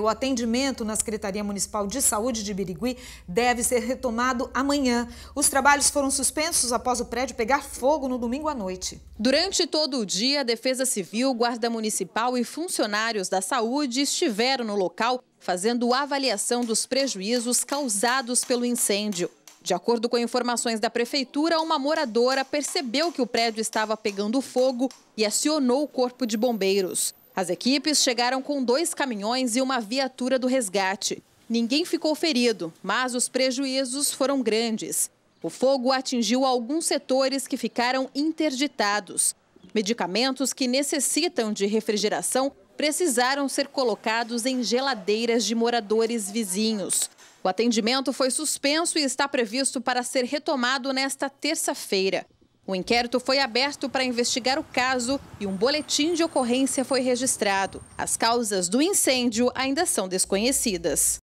O atendimento na Secretaria Municipal de Saúde de Birigui deve ser retomado amanhã. Os trabalhos foram suspensos após o prédio pegar fogo no domingo à noite. Durante todo o dia, a Defesa Civil, Guarda Municipal e funcionários da saúde estiveram no local fazendo avaliação dos prejuízos causados pelo incêndio. De acordo com informações da prefeitura, uma moradora percebeu que o prédio estava pegando fogo e acionou o corpo de bombeiros. As equipes chegaram com dois caminhões e uma viatura do resgate. Ninguém ficou ferido, mas os prejuízos foram grandes. O fogo atingiu alguns setores que ficaram interditados. Medicamentos que necessitam de refrigeração precisaram ser colocados em geladeiras de moradores vizinhos. O atendimento foi suspenso e está previsto para ser retomado nesta terça-feira. O inquérito foi aberto para investigar o caso e um boletim de ocorrência foi registrado. As causas do incêndio ainda são desconhecidas.